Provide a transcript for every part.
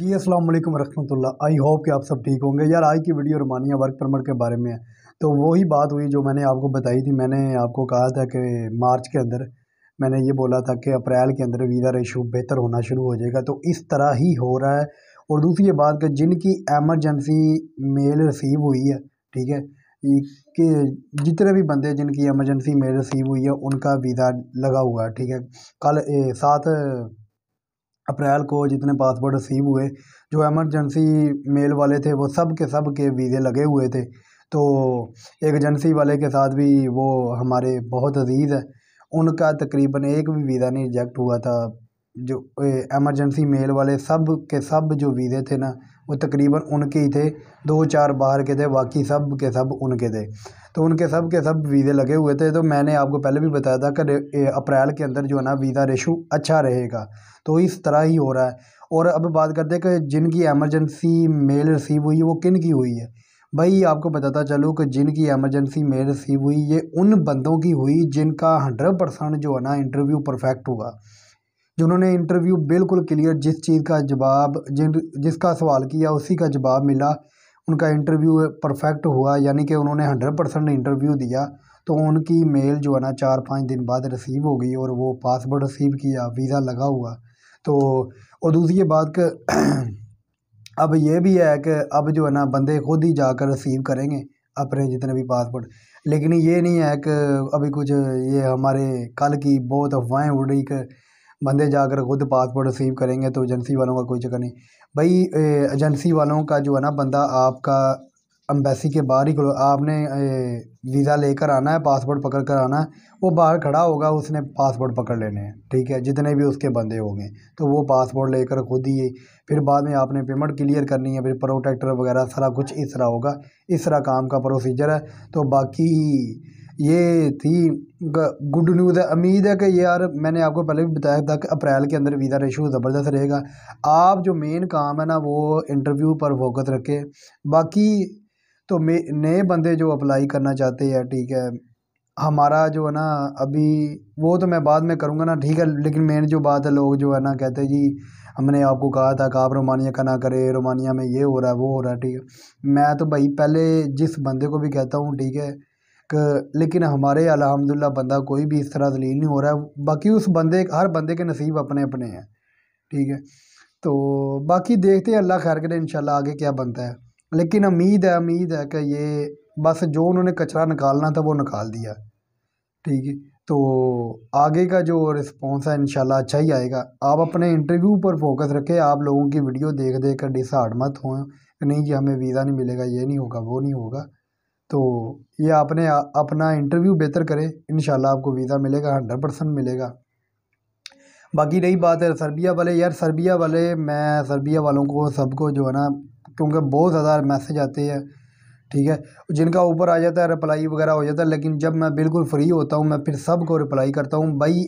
जी अस्सलाम वालेकुम रहमतुल्लाह आई होप कि आप सब ठीक होंगे यार आज की वीडियो रोमानिया वर्क परमिट के बारे में है तो वही बात हुई जो मैंने आपको बताई थी मैंने आपको कहा था कि मार्च के अंदर मैंने ये बोला था कि अप्रैल के अंदर वीज़ा रेशू बेहतर होना शुरू हो जाएगा तो इस तरह ही हो रहा है और दूसरी ये बात कि जिनकी एमरजेंसी मेल रिसीव हुई है ठीक है कि जितने भी बंदे जिनकी एमरजेंसी मेल रिसीव हुई है उनका वीज़ा लगा हुआ है ठीक है कल सात अप्रैल को जितने पासपोर्ट रिसीव हुए जो एमरजेंसी मेल वाले थे वो सब के सब के वीज़े लगे हुए थे तो एक एजेंसी वाले के साथ भी वो हमारे बहुत अजीज़ है उनका तकरीबन एक भी वीज़ा नहीं रिजेक्ट हुआ था जो एमरजेंसी मेल वाले सब के सब जो वीज़े थे ना वो तकरीबन उनके ही थे दो चार बाहर के थे बाकी सब के सब उनके थे तो उनके सब के सब वीज़े लगे हुए थे तो मैंने आपको पहले भी बताया था कि अप्रैल के अंदर जो है ना वीज़ा रेशू अच्छा रहेगा तो इस तरह ही हो रहा है और अब बात करते हैं कि जिनकी एमरजेंसी मेल रिसीव हुई वो किन की हुई है भाई आपको बताता चलूँ कि जिनकी एमरजेंसी मेल रिसीव हुई ये उन बंदों की हुई जिनका हंड्रेड परसेंट जो है ना इंटरव्यू परफेक्ट हुआ जिन्होंने इंटरव्यू बिल्कुल क्लियर जिस चीज़ का जवाब जिन जिसका सवाल किया उसी का जवाब मिला उनका इंटरव्यू परफेक्ट हुआ यानी कि उन्होंने हंड्रेड परसेंट इंटरव्यू दिया तो उनकी मेल जो है ना चार पाँच दिन बाद रिसीव हो गई और वो पासपोर्ट रिसीव किया वीज़ा लगा हुआ तो और दूसरी बात के अब ये भी है कि अब जो है ना बंदे खुद ही जाकर रिसीव करेंगे अपने जितने भी पासपोर्ट लेकिन ये नहीं है कि अभी कुछ ये हमारे कल की बहुत अफवाहें उड़ रही कि बंदे जाकर खुद पासपोर्ट रिसीव करेंगे तो एजेंसी वालों का कोई चक्कर नहीं भाई एजेंसी वालों का जो है ना बंदा आपका अम्बेसी के बाहर ही आपने वीज़ा लेकर आना है पासपोर्ट पकड़ कर आना है वो बाहर खड़ा होगा उसने पासपोर्ट पकड़ लेने हैं ठीक है जितने भी उसके बंदे होंगे तो वो पासपोर्ट लेकर खुद ही फिर बाद में आपने पेमेंट क्लियर करनी है फिर प्रोटेक्टर वगैरह सारा कुछ इस तरह होगा इस तरह काम का प्रोसीजर है तो बाकी ये थी गुड न्यूज़ है उम्मीद है कि यार मैंने आपको पहले भी बताया था कि अप्रैल के अंदर वीज़ा रेशू ज़बरदस्त रहेगा आप जो मेन काम है ना वो इंटरव्यू पर फोकस रखें बाकी तो मे नए बंदे जो अप्लाई करना चाहते हैं ठीक है हमारा जो है ना अभी वो तो मैं बाद में करूँगा ना ठीक है लेकिन मेन जो बात है लोग जो है ना कहते हैं जी हमने आपको कहा था कि आप रोमानिया का ना करें रोमानिया में ये हो रहा है वो हो रहा है ठीक है मैं तो भाई पहले जिस बंदे को भी कहता हूँ ठीक है लेकिन हमारे अलहमदिल्ला बंदा कोई भी इस तरह जलील नहीं हो रहा है बाकी उस बंदे हर बंदे के नसीब अपने अपने हैं ठीक है तो बाकी देखते हैं अल्लाह खैर करे इन आगे क्या बनता है लेकिन उम्मीद है उम्मीद है कि ये बस जो उन्होंने कचरा निकालना था वो निकाल दिया ठीक है तो आगे का जो रिस्पॉन्स है इन अच्छा ही आएगा आप अपने इंटरव्यू पर फोकस रखें आप लोगों की वीडियो देख देख कर डिसहार्ड मत हों नहीं जी हमें वीज़ा नहीं मिलेगा ये नहीं होगा वो नहीं होगा तो ये आपने अपना इंटरव्यू बेहतर करें इन आपको वीज़ा मिलेगा हंड्रेड परसेंट मिलेगा बाकी रही बात है सर्बिया वाले यार सर्बिया वाले मैं सर्बिया वालों को सबको जो है ना क्योंकि बहुत ज़्यादा मैसेज आते हैं ठीक है जिनका ऊपर आ जाता है रिप्लाई वगैरह हो जाता है लेकिन जब मैं बिल्कुल फ्री होता हूँ मैं फिर सब को रिप्लाई करता हूँ भाई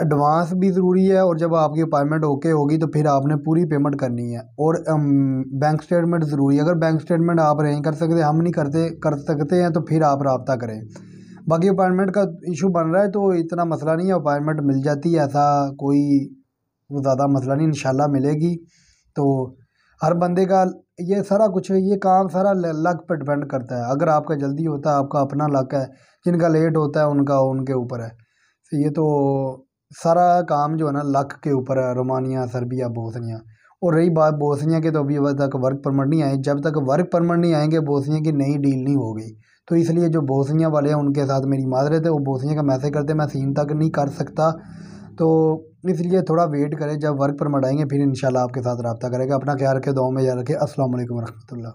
एडवांस भी ज़रूरी है और जब आपकी अपॉइंटमेंट ओके होगी तो फिर आपने पूरी पेमेंट करनी है और बैंक um, स्टेटमेंट ज़रूरी है अगर बैंक स्टेटमेंट आप नहीं कर सकते हम नहीं करते कर सकते हैं तो फिर आप रबता करें बाकी अपॉइंटमेंट का इशू बन रहा है तो इतना मसला नहीं है अपॉइंटमेंट मिल जाती है ऐसा कोई वो ज़्यादा मसला नहीं इन मिलेगी तो हर बंदे का ये सारा कुछ ये काम सारा लक पर डिपेंड करता है अगर आपका जल्दी होता है आपका अपना लक है जिनका लेट होता है उनका उनके ऊपर है तो ये तो सारा काम जो है ना लक के ऊपर है रोमानिया सर्बिया बोसनिया और रही बात बोसनिया के तो अभी तक वर्क परमिट नहीं आए जब तक वर्क परमिट नहीं आएंगे बोसनिया की नई डील नहीं हो गई तो इसलिए जो बोसनिया वाले हैं उनके साथ मेरी माजरत थे वो बोसनिया का मैसेज करते मैं सीन तक नहीं कर सकता तो इसलिए थोड़ा वेट करें जब वर्क परमिट आएंगे फिर इन आपके साथ रबता करेगा अपना ख्याल रखें दो में याद रखें असल वरहमल